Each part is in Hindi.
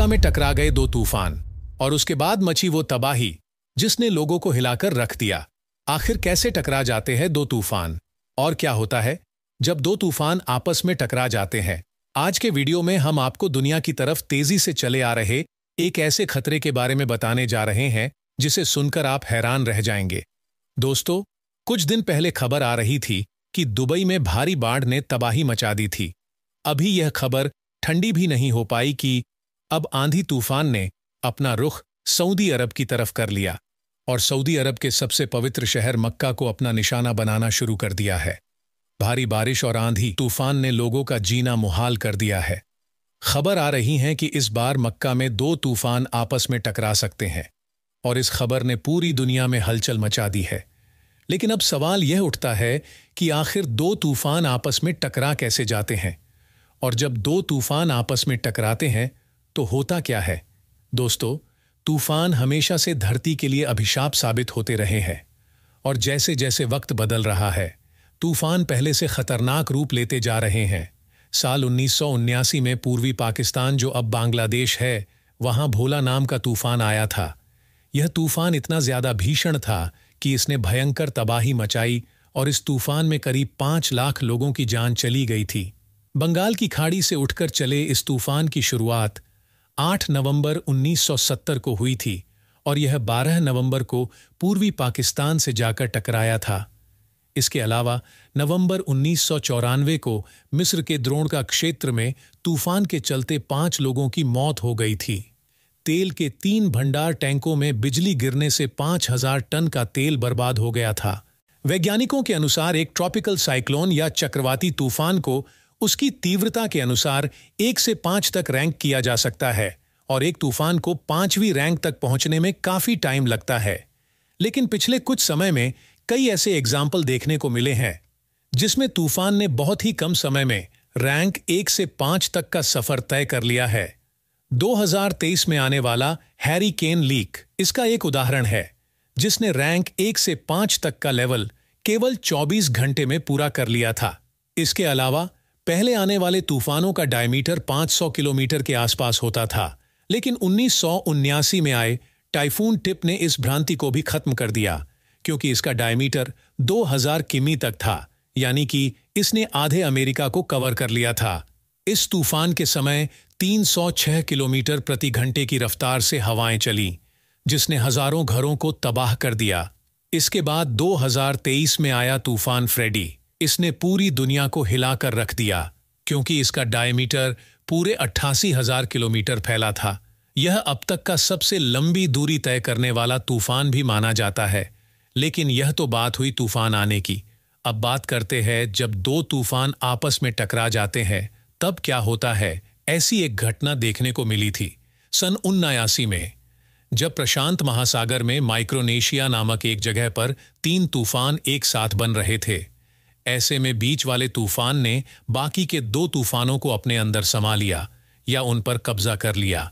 अलास्का में टकरा गए दो तूफान और उसके बाद मची वो तबाही जिसने लोगों को हिलाकर रख दिया आखिर कैसे टकरा जाते हैं दो तूफान और क्या होता है जब दो तूफान आपस में टकरा जाते हैं आज के वीडियो में हम आपको दुनिया की तरफ तेजी से चले आ रहे एक ऐसे खतरे के बारे में बताने जा रहे हैं जिसे सुनकर आप हैरान रह जाएंगे दोस्तों कुछ दिन पहले खबर आ रही थी कि दुबई में भारी बाढ़ ने तबाही मचा दी थी अभी यह खबर ठंडी भी नहीं हो पाई कि अब आंधी तूफान ने अपना रुख सऊदी अरब की तरफ कर लिया और सऊदी अरब के सबसे पवित्र शहर मक्का को अपना निशाना बनाना शुरू कर दिया है भारी बारिश और आंधी तूफान ने लोगों का जीना मुहाल कर दिया है खबर आ रही है कि इस बार मक्का में दो तूफान आपस में टकरा सकते हैं और इस खबर ने पूरी दुनिया में हलचल मचा दी है लेकिन अब सवाल यह उठता है कि आखिर दो तूफान आपस में टकरा कैसे जाते हैं और जब दो तूफान आपस में टकराते हैं तो होता क्या है दोस्तों तूफान हमेशा से धरती के लिए अभिशाप साबित होते रहे हैं और जैसे जैसे वक्त बदल रहा है तूफान पहले से खतरनाक रूप लेते जा रहे हैं साल उन्नीस में पूर्वी पाकिस्तान जो अब बांग्लादेश है वहां भोला नाम का तूफान आया था यह तूफान इतना ज्यादा भीषण था कि इसने भयंकर तबाही मचाई और इस तूफान में करीब पांच लाख लोगों की जान चली गई थी बंगाल की खाड़ी से उठकर चले इस तूफान की शुरुआत 8 नवंबर 1970 को हुई थी और यह 12 नवंबर को पूर्वी पाकिस्तान से जाकर टकराया था इसके अलावा नवंबर उन्नीस को मिस्र के द्रोण का क्षेत्र में तूफान के चलते पांच लोगों की मौत हो गई थी तेल के तीन भंडार टैंकों में बिजली गिरने से 5000 टन का तेल बर्बाद हो गया था वैज्ञानिकों के अनुसार एक ट्रॉपिकल साइक्लोन या चक्रवाती तूफान को उसकी तीव्रता के अनुसार एक से पांच तक रैंक किया जा सकता है और एक तूफान को पांचवी रैंक तक पहुंचने में काफी टाइम लगता है लेकिन पिछले कुछ समय में कई ऐसे एग्जाम्पल देखने को मिले हैं जिसमें तूफान ने बहुत ही कम समय में रैंक एक से पांच तक का सफर तय कर लिया है 2023 में आने वाला हैरी केन लीक इसका एक उदाहरण है जिसने रैंक एक से पांच तक का लेवल केवल 24 घंटे में पूरा कर लिया था इसके अलावा पहले आने वाले तूफानों का डायमीटर 500 किलोमीटर के आसपास होता था लेकिन उन्नीस में आए टाइफून टिप ने इस भ्रांति को भी खत्म कर दिया क्योंकि इसका डायमीटर 2000 किमी तक था यानी कि इसने आधे अमेरिका को कवर कर लिया था इस तूफान के समय 306 किलोमीटर प्रति घंटे की रफ्तार से हवाएं चली जिसने हजारों घरों को तबाह कर दिया इसके बाद 2023 में आया तूफान फ्रेडी इसने पूरी दुनिया को हिलाकर रख दिया क्योंकि इसका डायमीटर पूरे अट्ठासी हजार किलोमीटर फैला था यह अब तक का सबसे लंबी दूरी तय करने वाला तूफान भी माना जाता है लेकिन यह तो बात हुई तूफान आने की अब बात करते हैं जब दो तूफान आपस में टकरा जाते हैं तब क्या होता है ऐसी एक घटना देखने को मिली थी सन उन्नायासी में जब प्रशांत महासागर में माइक्रोनेशिया नामक एक जगह पर तीन तूफान एक साथ बन रहे थे ऐसे में बीच वाले तूफान ने बाकी के दो तूफानों को अपने अंदर समा लिया या उन पर कब्जा कर लिया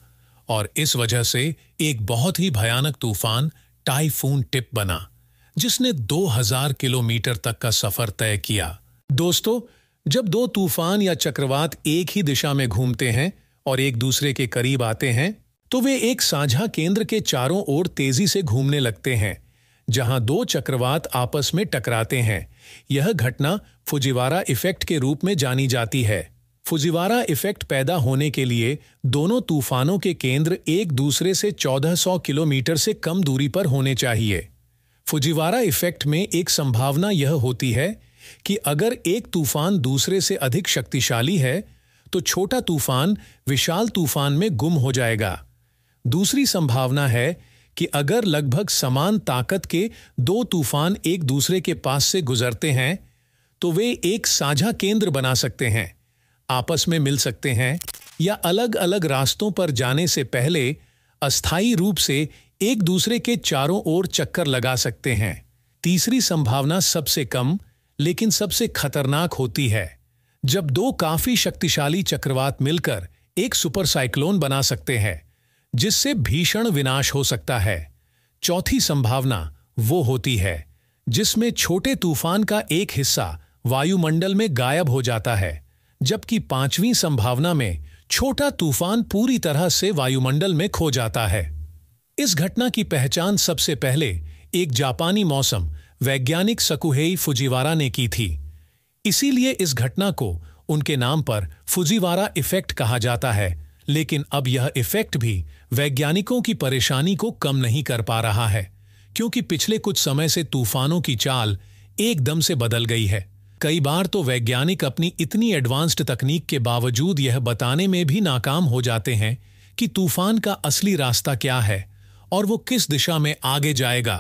और इस वजह से एक बहुत ही भयानक तूफान टाइफून टिप बना जिसने 2000 किलोमीटर तक का सफर तय किया दोस्तों जब दो तूफान या चक्रवात एक ही दिशा में घूमते हैं और एक दूसरे के करीब आते हैं तो वे एक साझा केंद्र के चारों ओर तेजी से घूमने लगते हैं जहां दो चक्रवात आपस में टकराते हैं यह घटना फुजिवारा इफेक्ट के रूप में जानी जाती है फुजिवारा इफेक्ट पैदा होने के लिए दोनों तूफानों के केंद्र एक दूसरे से 1400 किलोमीटर से कम दूरी पर होने चाहिए फुजिवारा इफेक्ट में एक संभावना यह होती है कि अगर एक तूफान दूसरे से अधिक शक्तिशाली है तो छोटा तूफान विशाल तूफान में गुम हो जाएगा दूसरी संभावना है कि अगर लगभग समान ताकत के दो तूफान एक दूसरे के पास से गुजरते हैं तो वे एक साझा केंद्र बना सकते हैं आपस में मिल सकते हैं या अलग अलग रास्तों पर जाने से पहले अस्थायी रूप से एक दूसरे के चारों ओर चक्कर लगा सकते हैं तीसरी संभावना सबसे कम लेकिन सबसे खतरनाक होती है जब दो काफी शक्तिशाली चक्रवात मिलकर एक सुपर साइक्लोन बना सकते हैं जिससे भीषण विनाश हो सकता है चौथी संभावना वो होती है जिसमें छोटे तूफान का एक हिस्सा वायुमंडल में गायब हो जाता है जबकि पांचवी संभावना में छोटा तूफान पूरी तरह से वायुमंडल में खो जाता है इस घटना की पहचान सबसे पहले एक जापानी मौसम वैज्ञानिक सकुहेई फुजीवारा ने की थी इसीलिए इस घटना को उनके नाम पर फुजीवारा इफेक्ट कहा जाता है लेकिन अब यह इफेक्ट भी वैज्ञानिकों की परेशानी को कम नहीं कर पा रहा है क्योंकि पिछले कुछ समय से तूफानों की चाल एकदम से बदल गई है कई बार तो वैज्ञानिक अपनी इतनी एडवांस्ड तकनीक के बावजूद यह बताने में भी नाकाम हो जाते हैं कि तूफान का असली रास्ता क्या है और वो किस दिशा में आगे जाएगा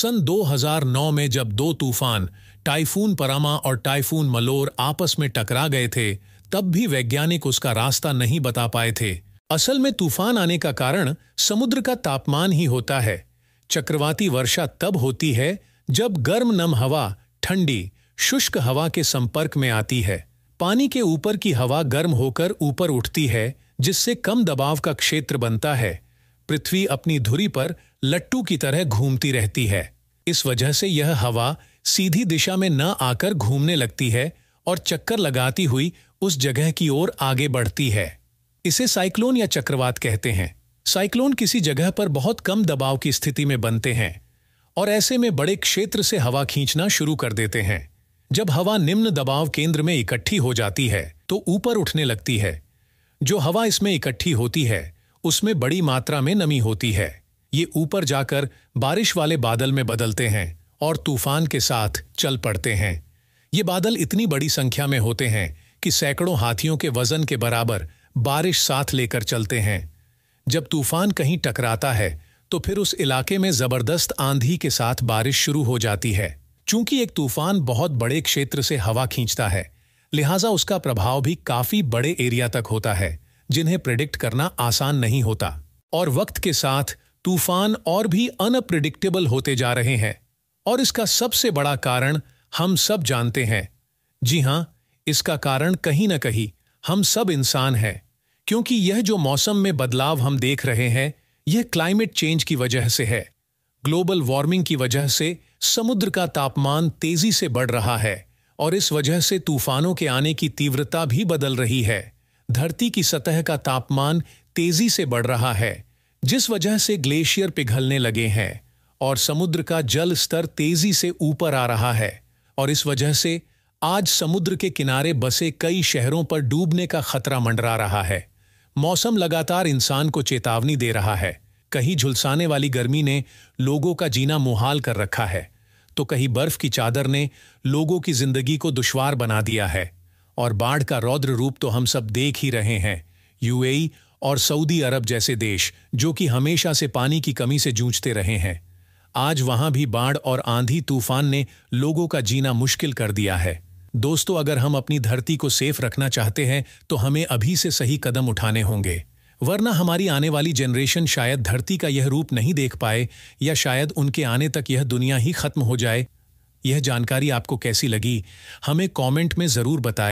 सन 2009 में जब दो तूफान टाइफून परामा और टाइफून मलोर आपस में टकरा गए थे तब भी वैज्ञानिक उसका रास्ता नहीं बता पाए थे असल में तूफान आने का कारण समुद्र का तापमान ही होता है चक्रवाती वर्षा तब होती है जब गर्म नम हवा ठंडी शुष्क हवा के संपर्क में आती है पानी के ऊपर की हवा गर्म होकर ऊपर उठती है जिससे कम दबाव का क्षेत्र बनता है पृथ्वी अपनी धुरी पर लट्टू की तरह घूमती रहती है इस वजह से यह हवा सीधी दिशा में न आकर घूमने लगती है और चक्कर लगाती हुई उस जगह की ओर आगे बढ़ती है इसे साइक्लोन या चक्रवात कहते हैं साइक्लोन किसी जगह पर बहुत कम दबाव की स्थिति में बनते हैं और ऐसे में बड़े क्षेत्र से हवा खींचना शुरू कर देते हैं जब हवा निम्न दबाव केंद्र में इकट्ठी हो जाती है तो ऊपर उठने लगती है जो हवा इसमें इकट्ठी होती है उसमें बड़ी मात्रा में नमी होती है ये ऊपर जाकर बारिश वाले बादल में बदलते हैं और तूफान के साथ चल पड़ते हैं ये बादल इतनी बड़ी संख्या में होते हैं कि सैकड़ों हाथियों के वजन के बराबर बारिश साथ लेकर चलते हैं जब तूफान कहीं टकराता है तो फिर उस इलाके में जबरदस्त आंधी के साथ बारिश शुरू हो जाती है चूंकि एक तूफान बहुत बड़े क्षेत्र से हवा खींचता है लिहाजा उसका प्रभाव भी काफी बड़े एरिया तक होता है जिन्हें प्रिडिक्ट करना आसान नहीं होता और वक्त के साथ तूफान और भी अनप्रिडिक्टेबल होते जा रहे हैं और इसका सबसे बड़ा कारण हम सब जानते हैं जी हां इसका कारण कहीं ना कहीं हम सब इंसान हैं क्योंकि यह जो मौसम में बदलाव हम देख रहे हैं यह क्लाइमेट चेंज की वजह से है ग्लोबल वार्मिंग की वजह से समुद्र का तापमान तेजी से बढ़ रहा है और इस वजह से तूफानों के आने की तीव्रता भी बदल रही है धरती की सतह का तापमान तेजी से बढ़ रहा है जिस वजह से ग्लेशियर पिघलने लगे हैं और समुद्र का जल स्तर तेजी से ऊपर आ रहा है और इस वजह से आज समुद्र के किनारे बसे कई शहरों पर डूबने का खतरा मंडरा रहा है मौसम लगातार इंसान को चेतावनी दे रहा है कहीं झुलसाने वाली गर्मी ने लोगों का जीना मुहाल कर रखा है तो कहीं बर्फ की चादर ने लोगों की जिंदगी को दुश्वार बना दिया है और बाढ़ का रौद्र रूप तो हम सब देख ही रहे हैं यूएई और सऊदी अरब जैसे देश जो कि हमेशा से पानी की कमी से जूझते रहे हैं आज वहां भी बाढ़ और आंधी तूफान ने लोगों का जीना मुश्किल कर दिया है दोस्तों अगर हम अपनी धरती को सेफ रखना चाहते हैं तो हमें अभी से सही कदम उठाने होंगे वरना हमारी आने वाली जनरेशन शायद धरती का यह रूप नहीं देख पाए या शायद उनके आने तक यह दुनिया ही खत्म हो जाए यह जानकारी आपको कैसी लगी हमें कमेंट में ज़रूर बताएं